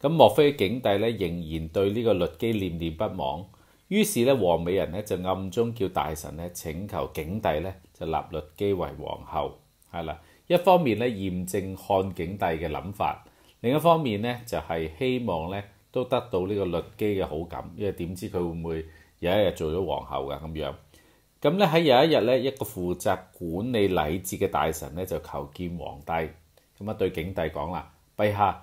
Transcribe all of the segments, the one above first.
咁莫非景帝咧仍然對呢個律基念念不忘？於是咧，王美人咧就暗中叫大臣咧請求景帝咧就立律基為皇后，係啦。一方面咧驗證漢景帝嘅諗法，另一方面咧就係希望咧都得到呢個律基嘅好感，因為點知佢會唔會有一日做咗皇后㗎咁樣？咁咧喺有一日咧，一個負責管理禮節嘅大臣咧就求見皇帝，咁啊對景帝講啦：，陛下。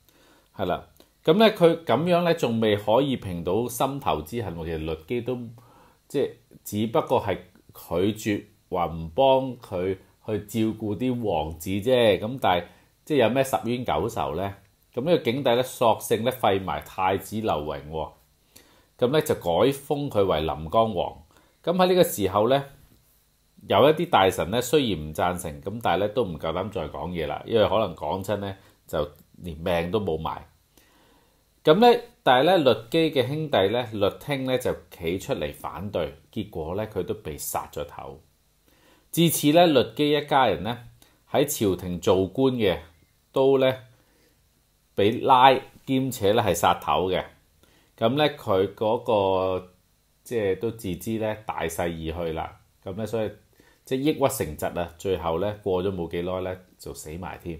係啦，咁咧佢咁樣咧仲未可以平到心頭之恨，其實律基都即係只不過係拒絕話唔幫佢去照顧啲王子啫。咁但係即係有咩十冤九仇咧？咁呢個景帝咧索性咧廢埋太子劉榮喎，咁咧就改封佢為臨江王。咁喺呢個時候咧，有一啲大臣咧雖然唔贊成，咁但係咧都唔夠膽再講嘢啦，因為可能講親咧就。連命都冇埋，咁咧，但系咧，律基嘅兄弟咧，律聽咧就企出嚟反對，結果咧，佢都被殺咗頭。至此咧，律基一家人咧喺朝廷做官嘅都咧，俾拉兼且咧係殺頭嘅。咁咧，佢嗰個即係都自知咧大勢而去啦。咁咧，所以即係抑鬱成疾啊。最後咧過咗冇幾耐咧就死埋添。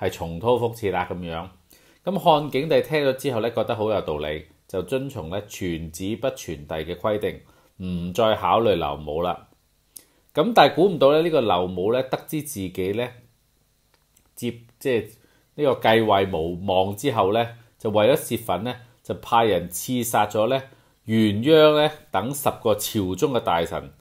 係重蹈覆轍啦咁樣，咁漢景帝聽咗之後咧，覺得好有道理，就遵從咧傳子不傳弟嘅規定，唔再考慮劉母啦。咁但係估唔到咧，呢個劉母咧得知自己咧接即係呢個繼位無望之後咧，就為咗泄憤咧，就派人刺殺咗咧元央咧等十個朝中嘅大臣。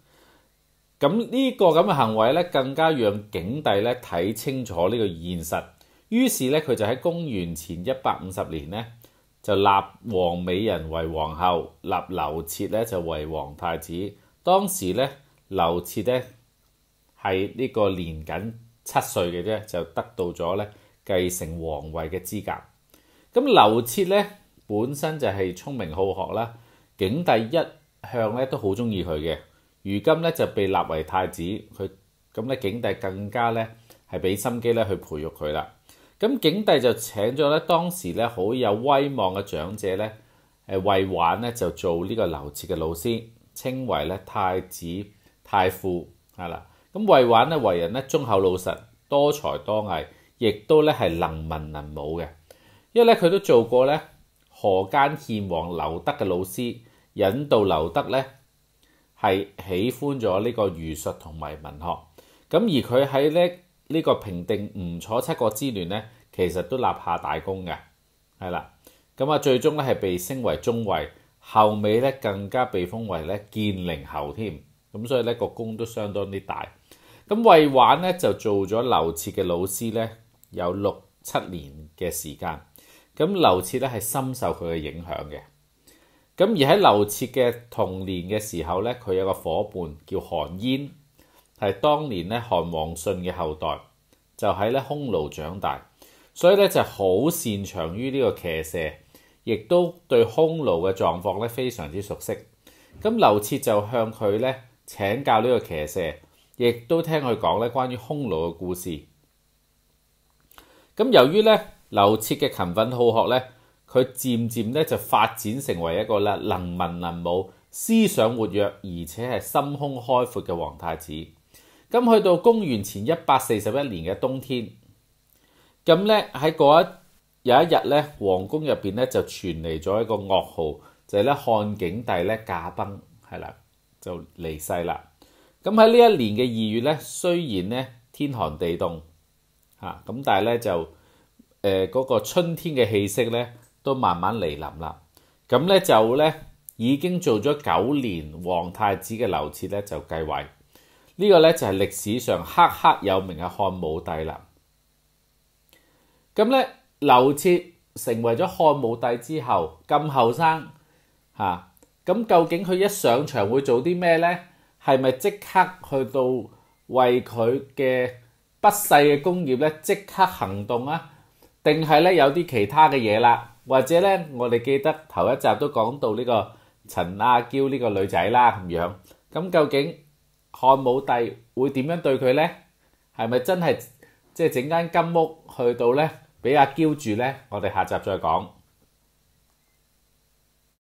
咁呢個咁嘅行為咧，更加讓景帝咧睇清楚呢個現實。於是咧，佢就喺公元前一百五十年咧，就立王美人為皇后，立劉徹咧就為皇太子。當時咧，劉徹咧係呢個年緊七歲嘅啫，就得到咗咧繼承皇位嘅資格。咁劉徹咧本身就係聰明好學啦，景帝一向咧都好中意佢嘅。如今咧就被立為太子，佢咁咧景帝更加咧係俾心機咧去培育佢啦。咁景帝就請咗咧當時咧好有威望嘅長者咧，誒魏玩咧就做呢個劉徹嘅老師，稱為咧太子太傅，係啦。咁魏玩咧為人咧忠厚老實，多才多藝，亦都咧係能文能武嘅。因為咧佢都做過咧河間獻王劉德嘅老師，引導劉德咧係喜歡咗呢個儒術同埋文學。咁而佢喺咧呢個平定吳楚七國之亂咧。其實都立下大功嘅，係啦，咁啊最終咧係被升為中尉，後尾咧更加被封為咧建寧侯添，咁所以咧個功都相當啲大。咁魏玩咧就做咗劉徹嘅老師咧，有六七年嘅時間。咁劉徹咧係深受佢嘅影響嘅。咁而喺劉徹嘅童年嘅時候咧，佢有個伙伴叫韓嫣，係當年咧韓王信嘅後代，就喺咧匈奴長大。所以咧就好擅長於呢個騎射，亦都對匈奴嘅狀況咧非常之熟悉。咁劉徹就向佢咧請教呢個騎射，亦都聽佢講咧關於匈奴嘅故事。咁由於咧劉徹嘅勤奮好學咧，佢漸漸咧就發展成為一個咧能文能武、思想活躍而且係心胸開闊嘅皇太子。咁去到公元前一百四十一年嘅冬天。咁咧喺嗰一有一日咧，皇宮入邊咧就傳嚟咗一個噩耗，就係咧漢景帝咧駕崩，係啦就離世啦。咁喺呢一年嘅二月咧，雖然咧天寒地凍嚇，咁但係咧就誒嗰個春天嘅氣息咧都慢慢嚟臨啦。咁咧就咧已經做咗九年皇太子嘅劉徹咧就繼位，呢個咧就係歷史上赫赫有名嘅漢武帝啦。咁咧，刘彻成為咗漢武帝之後咁後生吓，咁究竟佢一上場會做啲咩咧？係咪即刻去到為佢嘅不世嘅功業咧即刻行動啊？定係咧有啲其他嘅嘢啦？或者咧，我哋記得頭一集都講到呢個陳阿嬌呢個女仔啦咁樣。咁究竟漢武帝會點樣對佢咧？係咪真係即係整間金屋去到咧？俾阿嬌住咧，我哋下集再講。